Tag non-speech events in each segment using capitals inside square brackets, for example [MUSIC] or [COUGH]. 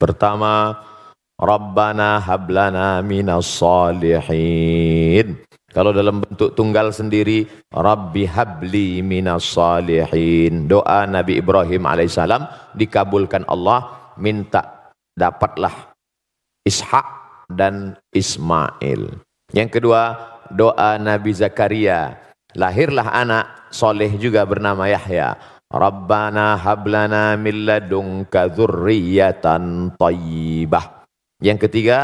Pertama, Rabbana hablana minas salihin. Kalau dalam bentuk tunggal sendiri, Rabbi habli minas salihin. Doa Nabi Ibrahim alaihissalam dikabulkan Allah, minta dapatlah Ishak dan Ismail. Yang kedua, doa Nabi Zakaria. Lahirlah anak soleh juga bernama Yahya. Rabbana hablana min ladunka dzurriyyatan thayyibah. Yang ketiga,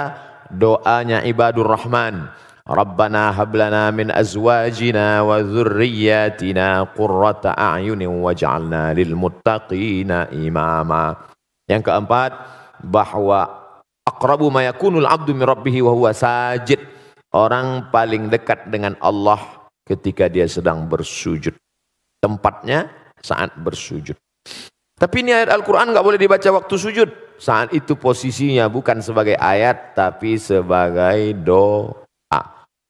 doanya ibadur rahman. Rabbana hablana min azwajina wa dzurriyyatina qurrata a'yunin waj'alna lil muttaqina imama. Yang keempat, bahwa aqrabu ma yakunul abdu min rabbih wa huwa sajid. Orang paling dekat dengan Allah ketika dia sedang bersujud. Tempatnya saat bersujud. Tapi ini ayat Al-Quran nggak boleh dibaca waktu sujud. Saat itu posisinya bukan sebagai ayat tapi sebagai doa.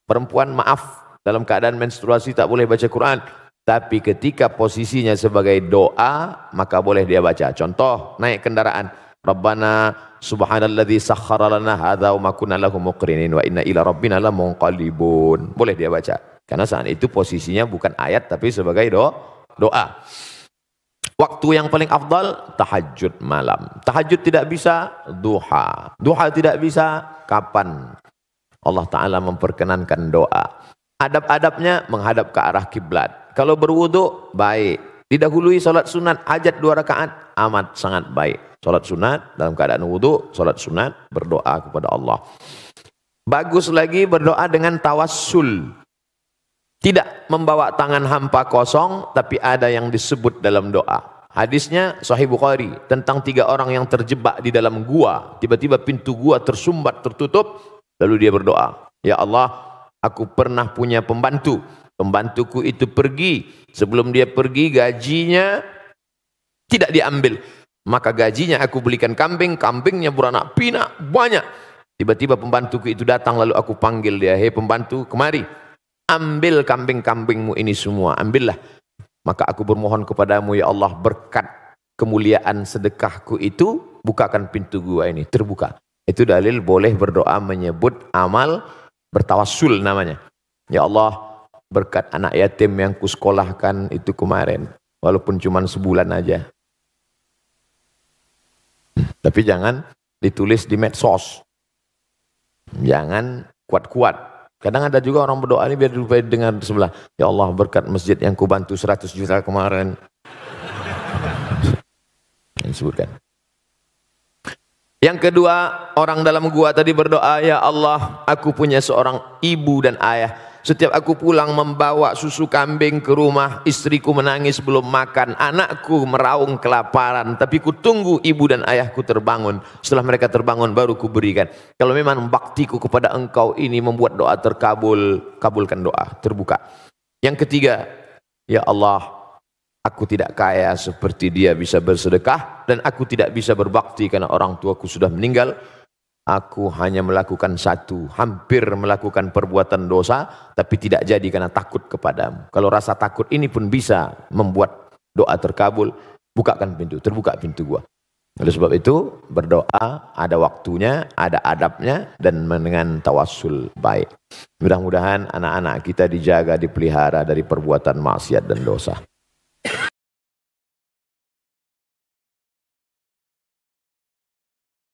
Perempuan maaf dalam keadaan menstruasi tak boleh baca Quran. Tapi ketika posisinya sebagai doa maka boleh dia baca. Contoh naik kendaraan. Rabbana subhanalladzi sakhkhara lana hadza wa kunna lahu muqrinin wa inna ila rabbina lamunqalibun. Boleh dia baca. Karena saat itu posisinya bukan ayat tapi sebagai doa doa. Waktu yang paling afdal tahajud malam. Tahajud tidak bisa duha. Duha tidak bisa kapan? Allah Ta'ala memperkenankan doa. Adab-adabnya menghadap ke arah kiblat. Kalau berwudu, baik. Didahului sholat sunat, hajat dua rakaat, amat sangat baik. Sholat sunat dalam keadaan wudu, sholat sunat berdoa kepada Allah. Bagus lagi berdoa dengan tawassul. Tidak membawa tangan hampa kosong, tapi ada yang disebut dalam doa. Hadisnya Sahih Bukhari tentang tiga orang yang terjebak di dalam gua. Tiba-tiba pintu gua tersumbat, tertutup. Lalu dia berdoa, Ya Allah, aku pernah punya pembantu. Pembantuku itu pergi. Sebelum dia pergi, gajinya tidak diambil. Maka gajinya aku belikan kambing, kambingnya beranak pinak, banyak. Tiba-tiba pembantuku itu datang lalu aku panggil dia, hei pembantu kemari ambil kambing-kambingmu ini semua, ambillah. Maka aku bermohon kepadamu ya Allah berkat kemuliaan sedekahku itu, bukakan pintu gua ini, terbuka. Itu dalil boleh berdoa menyebut amal bertawasul namanya. Ya Allah berkat anak yatim yang kusekolahkan itu kemarin. Walaupun cuma sebulan aja. Tapi jangan ditulis di medsos. Jangan kuat-kuat Kadang ada juga orang berdoa ini biar supaya dengar sebelah. Ya Allah berkat masjid yang kubantu 100 juta kemarin. [LAUGHS] yang disebutkan. Yang kedua, orang dalam gua tadi berdoa, Ya Allah, aku punya seorang ibu dan ayah setiap aku pulang membawa susu kambing ke rumah, istriku menangis belum makan, anakku meraung kelaparan. Tapi ku tunggu ibu dan ayahku terbangun. Setelah mereka terbangun baru ku berikan. Kalau memang baktiku kepada engkau ini membuat doa terkabul, kabulkan doa, terbuka. Yang ketiga, ya Allah, Aku tidak kaya seperti dia bisa bersedekah dan aku tidak bisa berbakti karena orang tuaku sudah meninggal. Aku hanya melakukan satu, hampir melakukan perbuatan dosa, tapi tidak jadi karena takut kepadamu. Kalau rasa takut ini pun bisa membuat doa terkabul, bukakan pintu, terbuka pintu gua. Oleh sebab itu berdoa ada waktunya, ada adabnya dan dengan tawasul baik. Mudah-mudahan anak-anak kita dijaga, dipelihara dari perbuatan maksiat dan dosa.